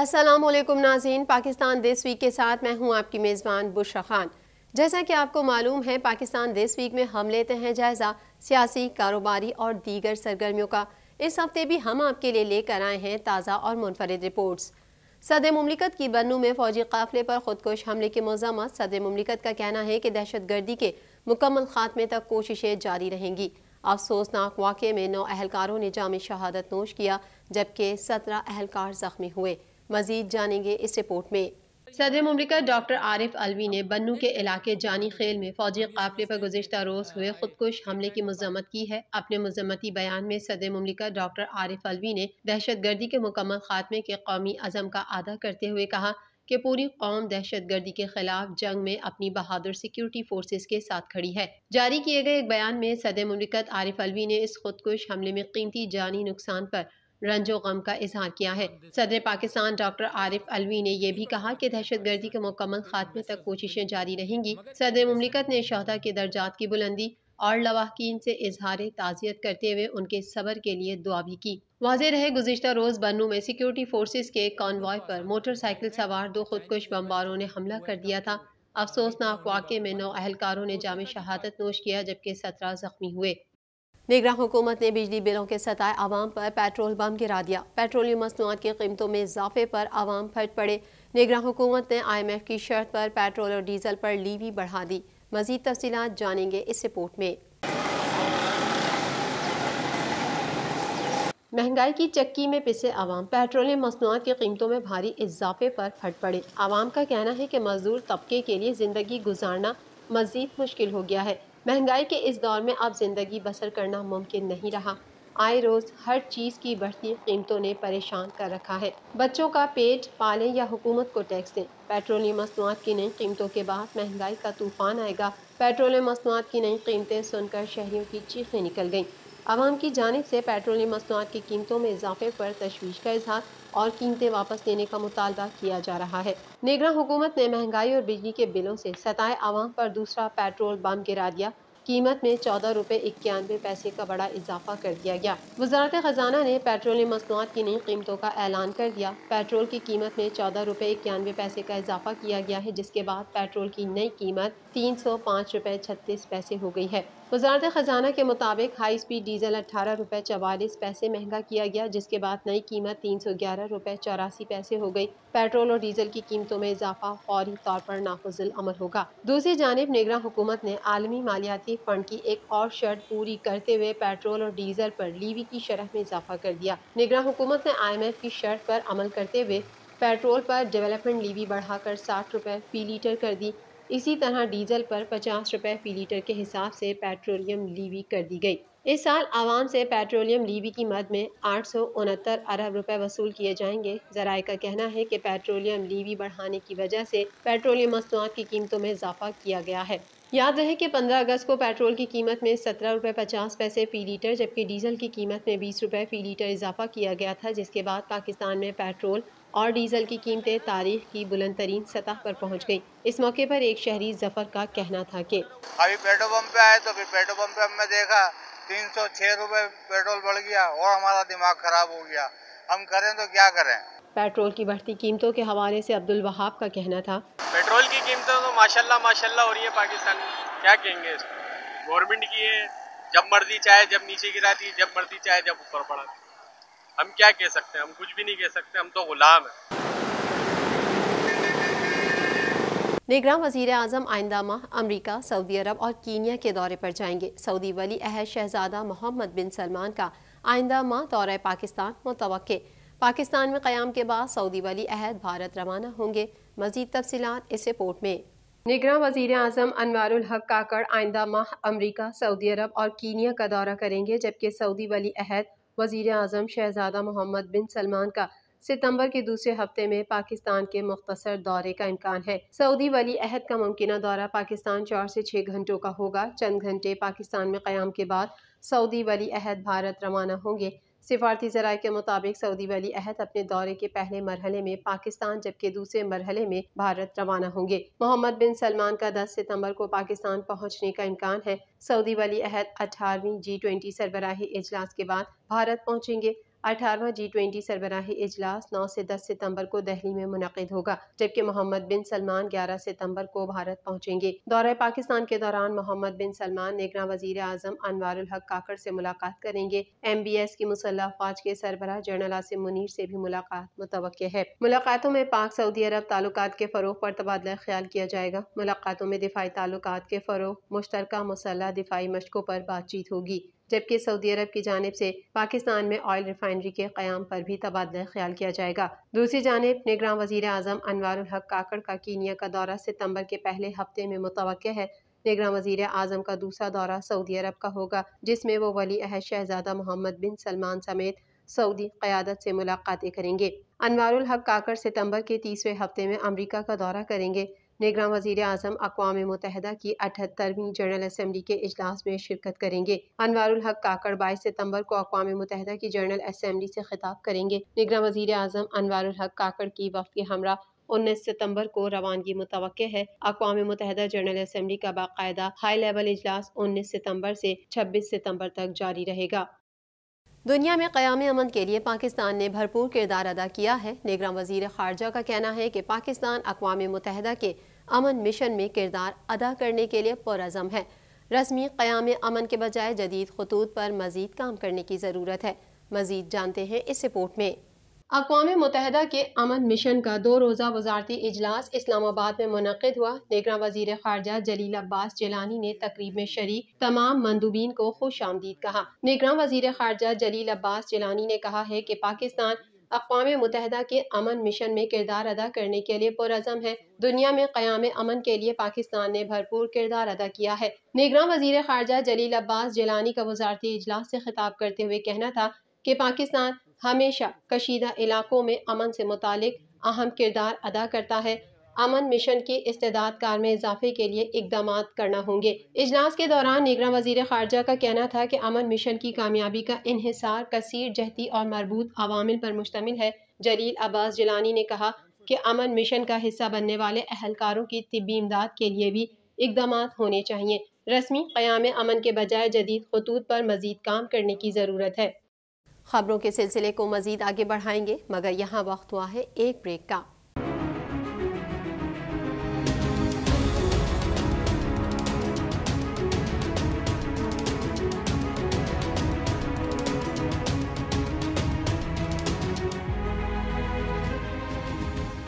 अस्सलाम वालेकुम नाजीन पाकिस्तान दिस वीक के साथ मैं हूं आपकी मेज़बान बुशरा खान जैसा कि आपको मालूम है पाकिस्तान दिस वीक में हम लेते हैं जायज़ा सियासी कारोबारी और दीगर सरगर्मियों का इस हफ्ते भी हम आपके लिए लेकर आए हैं ताज़ा और मुनफरद रिपोर्ट्स सदर ममलिकत की बनू में फौजी काफिले पर खुदकुश हमले के मजम्मत सदर ममलिकत का कहना है कि दहशत गर्दी के मुकम्मल खात्मे तक कोशिशें जारी रहेंगी अफसोसनाक वाक़े में नौ अहलकारों ने जाम शहादत नोश किया जबकि सत्रह अहलकार ज़ख्मी हुए मजीद जानेंगे इस रिपोर्ट में सदर ममलिका डॉक्टर आरिफ अलवी ने बन्नू के इलाके जानी खेल में फौजी काफिले पर गुजशत रोज़ हुए खुदकुश हमले की मजम्मत की है अपने मजम्मती बयान में सदर ममलिका डॉक्टर आरिफ अलवी ने दहशत गर्दी के मुकम्मल खात्मे के कौमी अज़म का अदा करते हुए कहा कि पूरी कौम दहशत गर्दी के खिलाफ जंग में अपनी बहादुर सिक्योरिटी फोर्सेज के साथ खड़ी है जारी किए गए एक बयान में सदर ममलिकत आरिफ अलवी ने इस खुदकुश हमले में कीमती जानी नुकसान पर रंजो गम का इजहार किया है सदर पाकिस्तान डॉक्टर आरिफ अलवी ने यह भी कहा कि दहशत गर्दी के मुकम्मल खात्मे तक कोशिशें जारी रहेंगी सदर ममलिकत ने शहदा के दर्जात की बुलंदी और लवाकिन से इजहार ताज़ियत करते हुए उनके सबर के लिए दुआ भी की वाज रहे गुजशत रोज़ बन्नू में सिक्योरिटी फोर्सेज के कॉन्वॉय पर मोटरसाइकिल सवार दो खुदकुश बम्बारों ने हमला कर दिया था अफसोसनाक वाक़े में नौ अहलकारों ने जाम शहादत नोश किया जबकि सत्रह जख्मी हुए निगरा हुकूमत ने बिजली बिलों के सताए आवाम पर पेट्रोल बम गिरा दिया पेट्रोलियम मसनूआत की कीमतों में इजाफे पर आवाम फट पड़े निगरा हुकूमत ने आई एम एफ की शर्त पर पेट्रोल और डीजल पर लीवी बढ़ा दी मजीद तफसी जानेंगे इस रिपोर्ट में महंगाई की चक्की में पिसे आवाम पेट्रोलियम मसनूआत की कीमतों में भारी इजाफे पर फट पड़े आवाम का कहना है कि मजदूर तबके के लिए ज़िंदगी गुजारना मजीद मुश्किल हो गया है महंगाई के इस दौर में अब ज़िंदगी बसर करना मुमकिन नहीं रहा आए रोज़ हर चीज़ की बढ़ती कीमतों ने परेशान कर रखा है बच्चों का पेट पालें या हुकूमत को टैक्स दें पेट्रोलियम मसनूआत की नई कीमतों के बाद महंगाई का तूफान आएगा पेट्रोलियम मसनूआत की नई कीमतें सुनकर शहरियों की चीखें निकल गईं आवाम की जानब से पेट्रोलियम मसनूआत की कीमतों में इजाफे पर तशवीश का इजहार और कीमतें वापस लेने का मुतालबा किया जा रहा है निगरा हुकूमत ने महंगाई और बिजली के बिलों से सताए आवाम पर दूसरा पेट्रोल बम गिरा दिया कीमत में चौदह रुपये इक्यानवे पैसे का बड़ा इजाफा कर दिया गया वजारत खजाना ने पेट्रोलियम मसनूआत की नई कीमतों का ऐलान कर दिया पेट्रोल की कीमत में चौदह रुपये इक्यानवे पैसे का इजाफा किया गया है जिसके बाद पेट्रोल की नई कीमत तीन सौ पाँच रुपये छत्तीस पैसे हो गई है वजारत ख़जाना के मुताबिक हाई स्पीड डीजल अठारह रुपये चवालीस पैसे महंगा किया गया जिसके बाद नई कीमत तीन सौ ग्यारह रुपये चौरासी पैसे हो गई पेट्रोल और डीजल की कीमतों में इजाफा फौरी तौर पर नाफजल अमल होगा दूसरी जानब निगरा हुकूमत ने आलमी मालियाती फंड की एक और शर्त पूरी करते हुए पेट्रोल और डीजल पर लीवी की शरह में इजाफा कर दिया निगरा हुकूमत ने आई एम एफ की शर्त पर अमल करते हुए पेट्रोल पर डेवलपमेंट लीवी बढ़ाकर साठ रुपये फी लीटर कर दी इसी तरह डीजल पर पचास रुपये फी लीटर के हिसाब से पेट्रोलियम लीवी कर दी गई इस साल आवाम से पेट्रोलियम लीवी की मद में आठ अरब रुपए वसूल किए जाएंगे जराये का कहना है कि पेट्रोलियम लीवी बढ़ाने की वजह से पेट्रोलियम मसनूआत की कीमतों में इजाफा किया गया है याद रहे कि 15 अगस्त को पेट्रोल की कीमत में सत्रह रुपये पचास पैसे फ़ी लीटर जबकि डीजल की कीमत में बीस रुपये फ़ी लीटर इजाफा किया गया था जिसके बाद पाकिस्तान में पेट्रोल और डीजल की कीमतें तारीख की बुलंद तरीन सतह पर पहुंच गई इस मौके पर एक शहरी जफर का कहना था कि अभी पेट्रोल पंप पे आए तो फिर पेट्रोल पंप पे हमने देखा तीन सौ छह रूपए पेट्रोल बढ़ गया और हमारा दिमाग खराब हो गया हम करें तो क्या करें पेट्रोल की बढ़ती कीमतों के हवाले से अब्दुल वहाब का कहना था पेट्रोल की कीमतों तो माशाल्लाह माशा हो रही है पाकिस्तान क्या कहेंगे गवर्नमेंट की है जब मर्जी चाहे जब नीचे गिराती जब मर्जी चाहे जब ऊपर पड़ा हम क्या कह सकते हैं हम कुछ भी नहीं कह सकते हम तो गुलाम हैं निगरान वजीर अजम आइंदा माह अमरीका सऊदी अरब और कीनिया के दौरे पर जाएंगे सऊदी वली अहद शहजादा मोहम्मद बिन सलमान का आइंदा माह दौरा पाकिस्तान मुतव पाकिस्तान में क़्याम के बाद सऊदी वली अहद भारत रवाना होंगे मजीद तफसी इस रिपोर्ट में निगरान वजीर अजम अनवारक हक काकड़ आइंदा माह अमरीका सऊदी अरब और कीनिया का दौरा करेंगे जबकि सऊदी वली अहद वजीर अजम शहज़ादा मोहम्मद बिन सलमान का सितंबर के दूसरे हफ्ते में पाकिस्तान के मुख्तर दौरे का इम्कान है सऊदी वली अहद का मुमकिन दौरा पाकिस्तान चार से छः घंटों का होगा चंद घंटे पाकिस्तान में क्याम के बाद सऊदी वली अहद भारत रवाना होंगे सिफारती जरा के मुताबिक सऊदी वली अहद अपने दौरे के पहले मरहले में पाकिस्तान जबकि दूसरे मरहले में भारत रवाना होंगे मोहम्मद बिन सलमान का दस सितम्बर को पाकिस्तान पहुँचने का इम्कान है सऊदी वली अहद अठारहवीं जी ट्वेंटी सरबराही इजलास के बाद भारत पहुँचेंगे अठारहवा जी ट्वेंटी सरबराही इजलास नौ से दस सितम्बर को दहली में मुनद होगा जबकि मोहम्मद बिन सलमान ग्यारह सितम्बर को भारत पहुँचेंगे दौरे पाकिस्तान के दौरान मोहम्मद बिन सलमान निगरान वजीर अजम अनवर हक काकड़ से मुलाकात करेंगे एम बी एस की मुसल्ह फौज के सरबराह जनरल आसिम मुनीर से भी मुलाकात मुतव है मुलाकातों में पाक सऊदी अरब ताल्लुक के फ़रोग पर तबादला ख्याल किया जाएगा मुलाकातों में दिफाई ताल्लुक के फ़रोग मुश्तर मुसल्ह दिफाई मशकों पर बातचीत होगी जबकि सऊदी अरब की जानब से पाकिस्तान में ऑयल रिफाइनरी के क्याम पर भी तबादला ख्याल किया जाएगा दूसरी जानब निगरान वजीर अजम अनवर हक काकड़ का कीनिया का दौरा सितम्बर के पहले हफ्ते में मुतव है निगरान वजीर अजम का दूसरा दौरा सऊदी अरब का होगा जिसमें वो वली अहद शहजादा मोहम्मद बिन सलमान समेत सऊदी क़्यादत से मुलाकातें करेंगे अनवर हक काकड़ सितंबर के तीसरे हफ्ते में अमरीका का दौरा करेंगे निगरान वजीर अजम अकवा मुतहदा की अठहत्तरवीं जनरल असम्बली के अजलास में शिरकत करेंगे अनवारुल हक काकड़ बाईस सितम्बर को अकवा मुतहदा की जनरल असम्बली से खिताब करेंगे निगरान वजीर अजम अनवारुल हक काकड़ की वफ के हमरा उन्नीस सितम्बर को रवानगी मुतव है अकवा मुतहदा जनरल असम्बली का बाकायदा हाई लेवल इजलास उन्नीस सितम्बर से छब्बीस सितम्बर तक जारी रहेगा दुनिया में क्याम अमन के लिए पाकिस्तान ने भरपूर किरदार अदा किया है निगरान वजीर खारजा का कहना है कि पाकिस्तान अकवा मुतहदा के अमन मिशन में किरदार अदा करने के लिए पुरज़म है रस्मी क़याम अमन के बजाय जदीद खतूत पर मज़ीद काम करने की ज़रूरत है मज़ीद जानते हैं इस रिपोर्ट में अकवा मुतहदा के अमन मिशन का दो रोज़ा वजारती अजलास इस्लामाबाद में मुनद हुआ निगरान वजीर खारजा जलील अब्बास जलानी ने तकरीब में शरीक तमाम मंदूबीन को खुश आमदीद कहा निगरान वजीर खारजा जलील अब्बास जलानी ने कहा है कि पाकिस्तान अकवा मुतहदा के अमन मिशन में किरदार अदा करने के लिए पुरज़म है दुनिया में क्याम अमन के लिए पाकिस्तान ने भरपूर किरदार अदा किया है निगरान वजीर खारजा जलील अब्बास जलानी का वजारती अजलास से खिताब करते हुए कहना था कि पाकिस्तान हमेशा कशीदा इलाकों में अमन से मुतक अहम किरदार अदा करता है अमन मिशन की इस्तेदाद कार में इजाफे के लिए इकदाम करना होंगे इजलास के दौरान निगरान वजीर खारजा का कहना था कि अमन मिशन की कामयाबी का इहिसार कसर जहती और मरबूत अवामिल पर मुश्तमिल है जलील अब्बास जिलानी ने कहा कि अमन मिशन का हिस्सा बनने वाले अहलकारों की तबी इमदाद के लिए भी इकदाम होने चाहिए रस्मी क़्याम अमन के बजाय जदीद खतूत पर मजीद काम करने की ज़रूरत है खबरों के सिलसिले को मजीद आगे बढ़ाएंगे मगर यहाँ वक्त हुआ है एक ब्रेक का